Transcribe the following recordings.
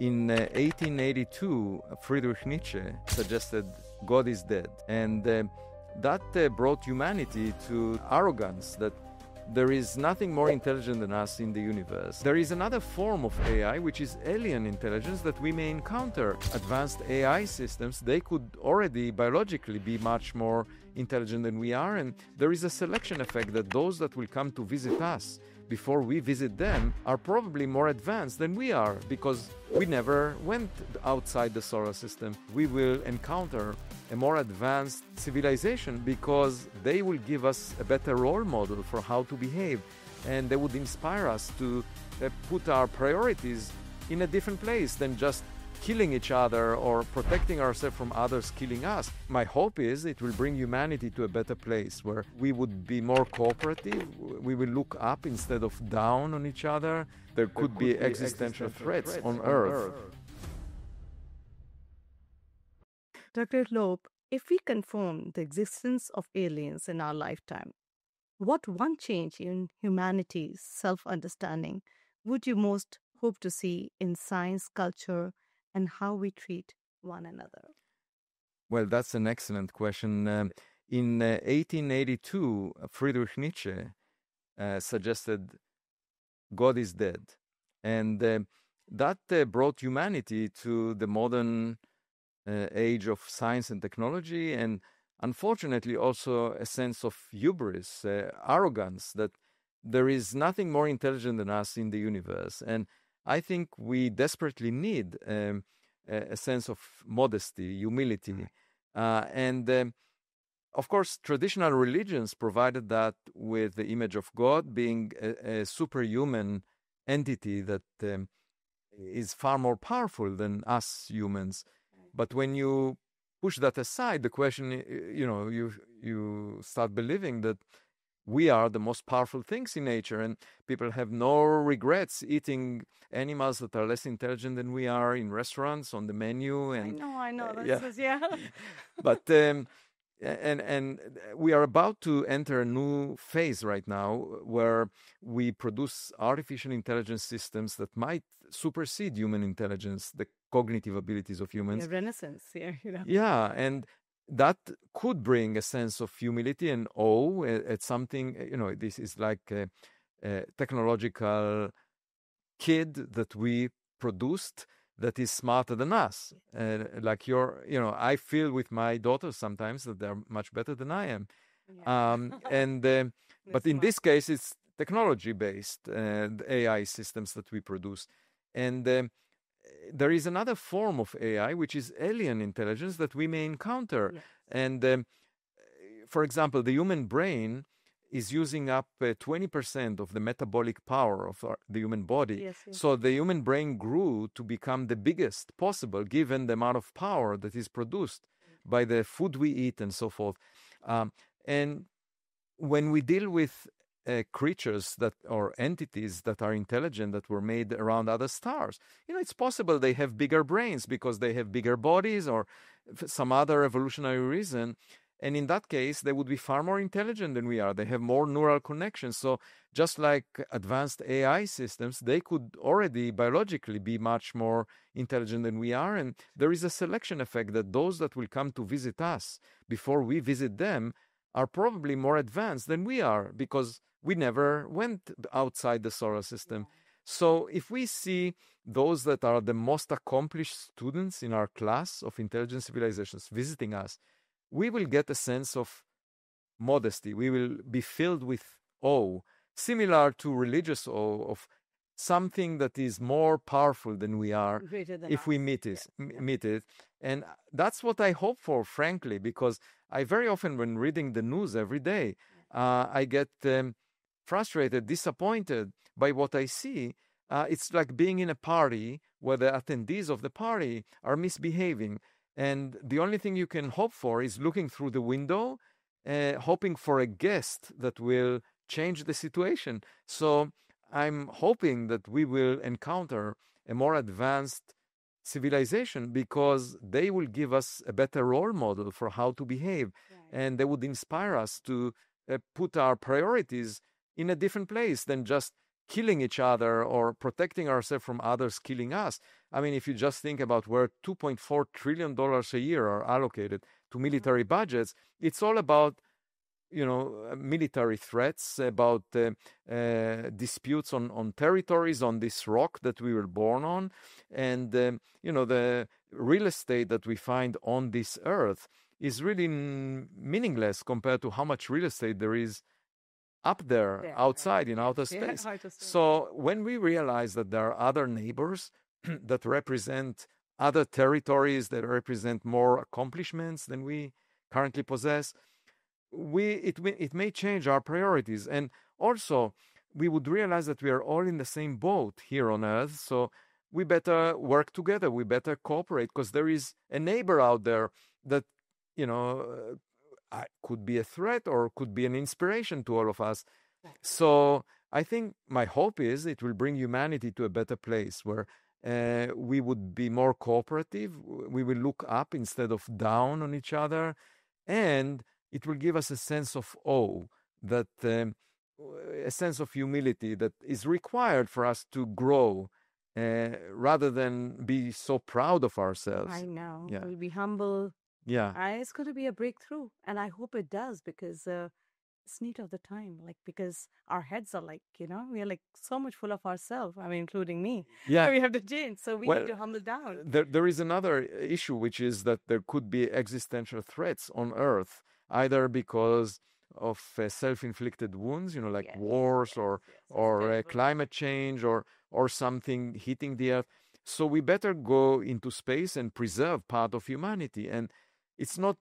In 1882, uh, Friedrich Nietzsche suggested God is dead. And uh, that uh, brought humanity to arrogance that there is nothing more intelligent than us in the universe. There is another form of AI, which is alien intelligence, that we may encounter. Advanced AI systems, they could already biologically be much more intelligent than we are, and there is a selection effect that those that will come to visit us before we visit them are probably more advanced than we are because we never went outside the solar system. We will encounter a more advanced civilization because they will give us a better role model for how to behave and they would inspire us to uh, put our priorities in a different place than just killing each other or protecting ourselves from others killing us. My hope is it will bring humanity to a better place where we would be more cooperative, we will look up instead of down on each other. There could, there could be, be, existential, existential threats, threats, on, on Earth. Earth. Dr. Loeb, if we confirm the existence of aliens in our lifetime, what one change in humanity's self understanding would you most hope to see in science, culture, and how we treat one another? Well, that's an excellent question. Um, in uh, 1882, uh, Friedrich Nietzsche uh, suggested God is dead. And uh, that uh, brought humanity to the modern uh, age of science and technology, and unfortunately, also a sense of hubris, arrogance that there is nothing more intelligent than us in the universe. And I think we desperately need um, a, a, sense of modesty, humility. Mm-hmm. Uh, and um, of course, traditional religions provided that with the image of God being a, a superhuman entity that um, is far more powerful than us humans. But when you push that aside, the question, you know, you you start believing that we are the most powerful things in nature and people have no regrets eating animals that are less intelligent than we are in restaurants on the menu and i know i know uh, yeah. Is, yeah. but um, and and we are about to enter a new phase right now where we produce artificial intelligence systems that might supersede human intelligence the cognitive abilities of humans yeah, renaissance here you know yeah and that could bring a sense of humility and awe eh, at something eh, you know this is like a, a, technological kid that we produced that is smarter than us and eh, like your you know i feel with my daughters sometimes that they're much better than i am yeah. um, and uh, but in this case it's technology based and ai systems that we produce and there is another form of AI, which is alien intelligence that we may encounter. Yes. And um, for example, the human brain is using up uh, 20% of the metabolic power of our, the human body. Yes, yes. So the human brain grew to become the biggest possible given the amount of power that is produced mm-hmm. by the food we eat and so forth. Um, and when we deal with uh, creatures that or entities that are intelligent that were made around other stars. You know, it's possible they have bigger brains because they have bigger bodies or some other evolutionary reason. And in that case, they would be far more intelligent than we are. They have more neural connections. So, just like advanced AI systems, they could already biologically be much more intelligent than we are. And there is a selection effect that those that will come to visit us before we visit them are probably more advanced than we are because we never went outside the solar system. So if we see those that are the most accomplished students in our class of intelligent civilizations visiting us, we will get a sense of modesty. We will be filled with awe, similar to religious awe of something that is more powerful than we are than if us. we meet it, yeah. meet it. And uh, that's what I hope for, frankly, because I very often, when reading the news every day, uh, I get um, frustrated, disappointed by what I see. Uh, it's like being in a party where the attendees of the party are misbehaving. And the only thing you can hope for is looking through the window, uh, hoping for a guest that will change the situation. So I'm hoping that we will encounter a more advanced civilization because they will give us a better role model for how to behave right. and they would inspire us to uh, put our priorities in a different place than just killing each other or protecting ourselves from others killing us. I mean, if you just think about where $2.4 trillion a year are allocated to mm-hmm. military budgets, it's all about you know uh, military threats about uh, uh, disputes on, on territories on this rock that we were born on and um, you know the real estate that we find on this earth is really n- meaningless compared to how much real estate there is up there yeah, outside in outer space yeah, so when we realize that there are other neighbors that represent other territories that represent more accomplishments than we currently possess we it it may change our priorities and also we would realize that we are all in the same boat here on earth so we better work together we better cooperate because there is a neighbor out there that you know uh, could be a threat or could be an inspiration to all of us so i think my hope is it will bring humanity to a better place where uh, we would be more cooperative we will look up instead of down on each other and it will give us a sense of awe that um, a sense of humility that is required for us to grow uh, rather than be so proud of ourselves. I know. Yeah. We'll be humble. Yeah. I, it's going to be a breakthrough. And I hope it does because uh, it's neat of the time. Like, because our heads are like, you know, we're like so much full of ourselves. I mean, including me. Yeah. we have the change. So we well, need to humble down. There, there is another uh, issue, which is that there could be existential threats on earth either because of uh, self-inflicted wounds, you know, like yes. wars or yes. or uh, climate change or or something hitting the earth. So we better go into space and preserve part of humanity. And it's not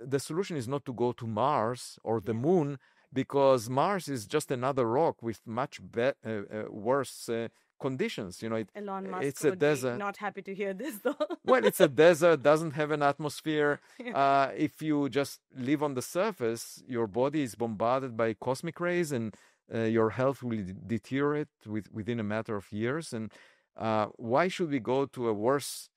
the solution is not to go to Mars or the yes. moon because Mars is just another rock with much be- uh, uh worse uh, conditions. You know, it, Elon Musk it's a desert. not happy to hear this though. well, it's a desert, doesn't have an atmosphere. Yeah. Uh, if you just live on the surface, your body is bombarded by cosmic rays, and uh, your health will deteriorate with, within a matter of years. And uh, why should we go to a worse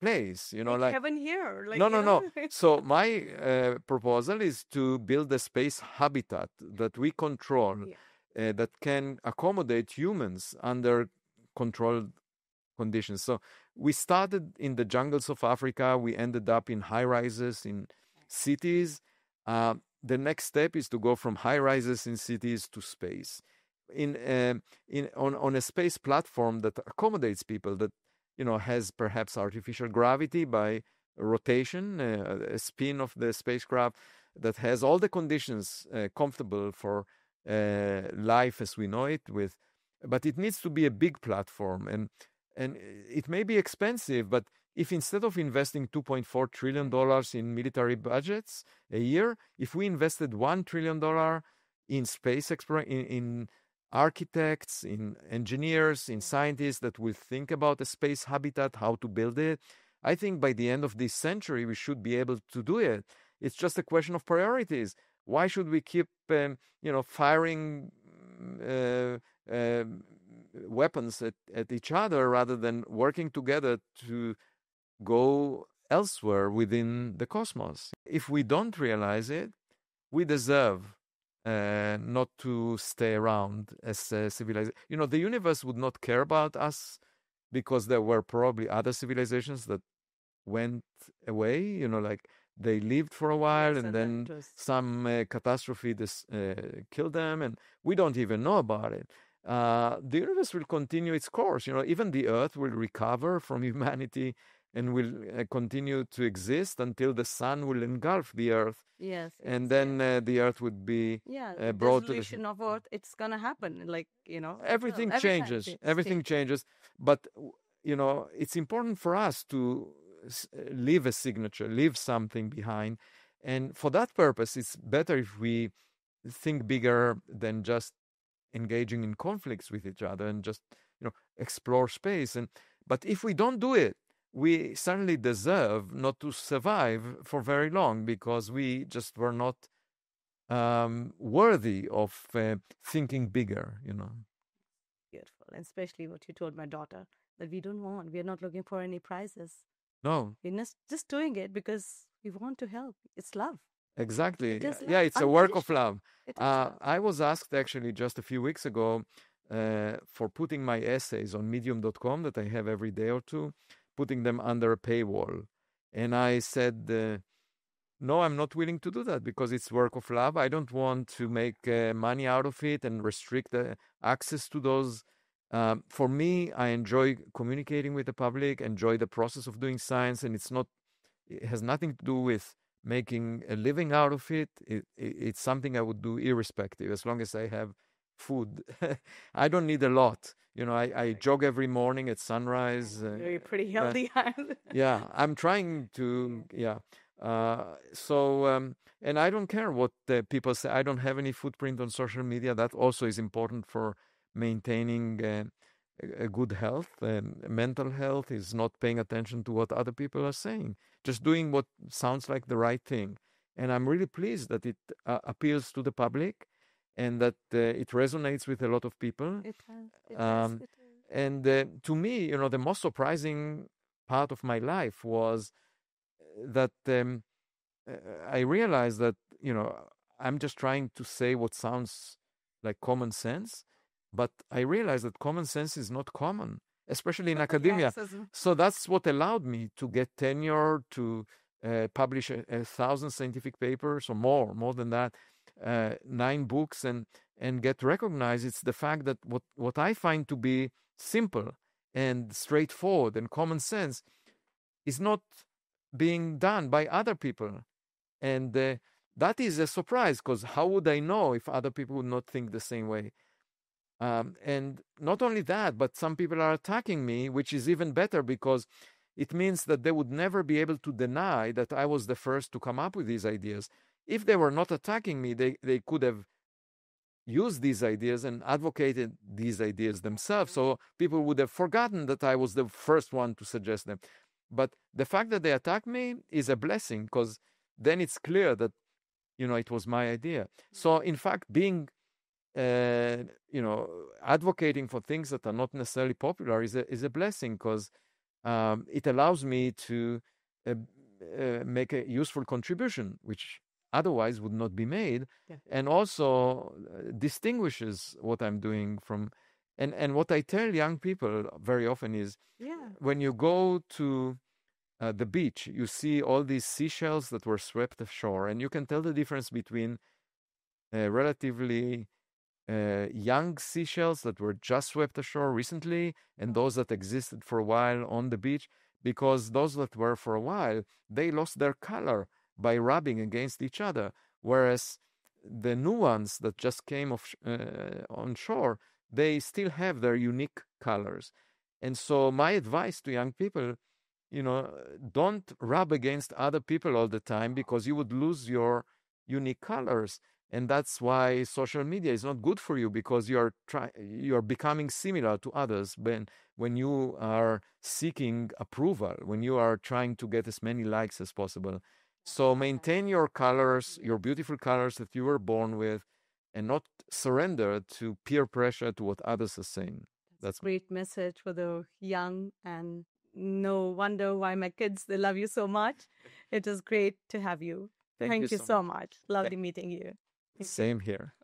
place you know like, like heaven here like, no no know? no so my uh, proposal is to build a space habitat that we control yeah uh, that can accommodate humans under controlled conditions. So we started in the jungles of Africa. We ended up in high rises in cities. Uh, the next step is to go from high rises in cities to space, in uh, in on on a space platform that accommodates people that you know has perhaps artificial gravity by rotation, uh, a spin of the spacecraft that has all the conditions uh, comfortable for uh, life as we know it with but it needs to be a big platform and and it may be expensive but if instead of investing 2.4 trillion dollars in military budgets a year if we invested 1 trillion dollar in space explor in, in, architects in engineers in scientists that will think about a space habitat how to build it i think by the end of this century we should be able to do it it's just a question of priorities why should we keep, um, you know, firing mm, uh, uh, weapons at, at each other rather than working together to go elsewhere within the cosmos? If we don't realize it, we deserve uh, not to stay around as a civilization. You know, the universe would not care about us because there were probably other civilizations that went away. You know, like they lived for a while yes, and, then, then just... some uh, catastrophe dis- uh, killed them and we don't even know about it uh, the universe will continue its course you know even the earth will recover from humanity and will uh, continue to exist until the sun will engulf the earth yes and yes, then yes. Uh, the earth would be yeah, uh, brought to the of earth it's gonna happen like you know everything changes everything changes but you know it's important for us to uh, leave a signature, leave something behind. And for that purpose, it's better if we think bigger than just engaging in conflicts with each other and just you know explore space. And but if we don't do it, we certainly deserve not to survive for very long because we just were not um, worthy of uh, thinking bigger. You know. Beautiful, and especially what you told my daughter that we don't want. We are not looking for any prizes. No. We're just, just doing it because we want to help. It's love. Exactly. It yeah, it's a work of love. Uh, I was asked actually just a few weeks ago uh, for putting my essays on medium.com that I have every day or two, putting them under a paywall. And I said, uh, no, I'm not willing to do that because it's work of love. I don't want to make uh, money out of it and restrict access to those um, for me, I enjoy communicating with the public, enjoy the process of doing science, and it's not, it has nothing to do with making a living out of it. it, it it's something I would do irrespective, as long as I have food. I don't need a lot. You know, I, I jog every morning at sunrise. Uh, You're pretty uh, healthy. Uh, yeah, I'm trying to. Yeah. Uh, so, um, and I don't care what people say. I don't have any footprint on social media. That also is important for maintaining uh, a good health and mental health is not paying attention to what other people are saying just doing what sounds like the right thing and i'm really pleased that it uh, appeals to the public and that uh, it resonates with a lot of people it has, it um, has, it and uh, to me you know the most surprising part of my life was uh, that um, uh, uh, i realized that you know i'm just trying to say what sounds like common sense but I realized that common sense is not common, especially in academia. So that's what allowed me to get tenure, to uh, publish a, a, thousand scientific papers or more, more than that, uh, nine books, and and get recognized. It's the fact that what what I find to be simple and straightforward and common sense is not being done by other people, and uh, that is a surprise because how would I know if other people would not think the same way? Um, and not only that, but some people are attacking me, which is even better because it means that they would never be able to deny that I was the first to come up with these ideas. If they were not attacking me, they, they could have used these ideas and advocated these ideas themselves. Mm-hmm. So people would have forgotten that I was the first one to suggest them. But the fact that they attack me is a blessing because then it's clear that you know it was my idea. So mm-hmm. in fact, being you know, advocating for things that are not necessarily popular is a, is a blessing because um, it allows me to uh, uh, make a useful contribution, which otherwise would not be made, yeah. and also uh, distinguishes what I'm doing from. And, and what I tell young people very often is yeah. when you go to uh, the beach, you see all these seashells that were swept ashore, and you can tell the difference between a uh, relatively uh, young seashells that were just swept ashore recently and those that existed for a while on the beach because those that were for a while they lost their color by rubbing against each other whereas the new ones that just came off, uh, on shore they still have their unique colors and so my advice to young people you know don't rub against other people all the time because you would lose your unique colors and that's why social media is not good for you because you are try- you are becoming similar to others when when you are seeking approval when you are trying to get as many likes as possible so uh-huh. maintain your colors your beautiful colors that you were born with and not surrender to peer pressure to what others are saying that's, that's great message for the young and no wonder why my kids they love you so much it is great to have you Thank, Thank you, you, so much. much. Lovely Thank meeting you. Same here.